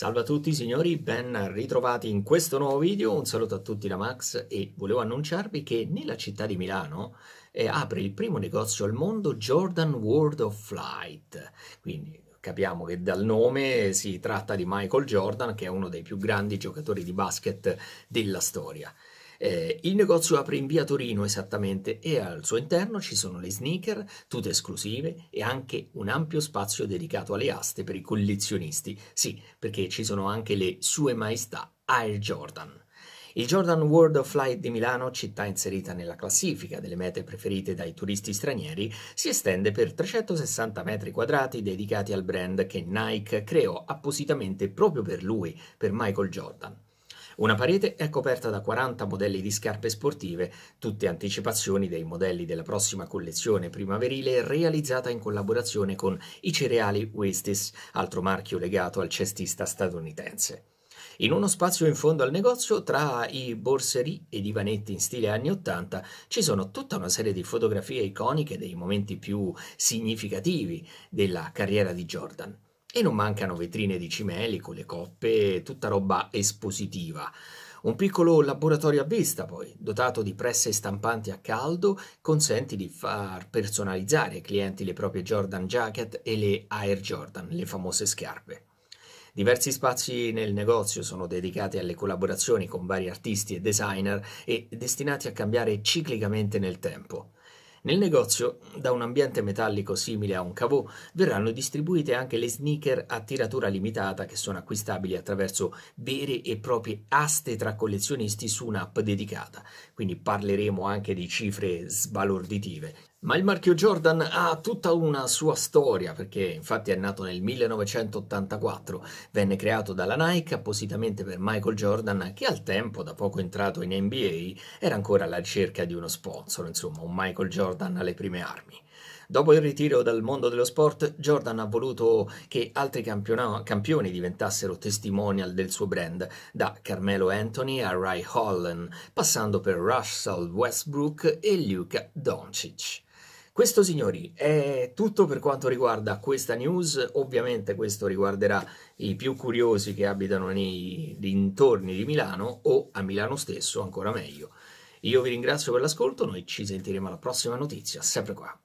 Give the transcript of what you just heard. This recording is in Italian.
Salve a tutti signori, ben ritrovati in questo nuovo video, un saluto a tutti da Max e volevo annunciarvi che nella città di Milano eh, apre il primo negozio al mondo Jordan World of Flight, quindi capiamo che dal nome si tratta di Michael Jordan che è uno dei più grandi giocatori di basket della storia. Eh, il negozio apre in via Torino esattamente e al suo interno ci sono le sneaker, tutte esclusive e anche un ampio spazio dedicato alle aste per i collezionisti. Sì, perché ci sono anche le sue maestà Air Jordan. Il Jordan World of Flight di Milano, città inserita nella classifica delle mete preferite dai turisti stranieri, si estende per 360 metri quadrati dedicati al brand che Nike creò appositamente proprio per lui, per Michael Jordan. Una parete è coperta da 40 modelli di scarpe sportive, tutte anticipazioni dei modelli della prossima collezione primaverile realizzata in collaborazione con i cereali Westis, altro marchio legato al cestista statunitense. In uno spazio in fondo al negozio, tra i borseri e i divanetti in stile anni Ottanta, ci sono tutta una serie di fotografie iconiche dei momenti più significativi della carriera di Jordan. E non mancano vetrine di cimeli con le coppe, tutta roba espositiva. Un piccolo laboratorio a vista, poi, dotato di presse stampanti a caldo, consente di far personalizzare ai clienti le proprie Jordan Jacket e le Air Jordan, le famose scarpe. Diversi spazi nel negozio sono dedicati alle collaborazioni con vari artisti e designer e destinati a cambiare ciclicamente nel tempo. Nel negozio, da un ambiente metallico simile a un cavò, verranno distribuite anche le sneaker a tiratura limitata che sono acquistabili attraverso vere e proprie aste tra collezionisti su un'app dedicata. Quindi parleremo anche di cifre sbalorditive. Ma il marchio Jordan ha tutta una sua storia, perché infatti è nato nel 1984, venne creato dalla Nike appositamente per Michael Jordan, che al tempo, da poco entrato in NBA, era ancora alla ricerca di uno sponsor, insomma un Michael Jordan alle prime armi. Dopo il ritiro dal mondo dello sport, Jordan ha voluto che altri campioni diventassero testimonial del suo brand, da Carmelo Anthony a Ray Holland, passando per Russell Westbrook e Luca Doncic. Questo signori è tutto per quanto riguarda questa news, ovviamente questo riguarderà i più curiosi che abitano nei dintorni di Milano o a Milano stesso ancora meglio. Io vi ringrazio per l'ascolto, noi ci sentiremo alla prossima notizia, sempre qua.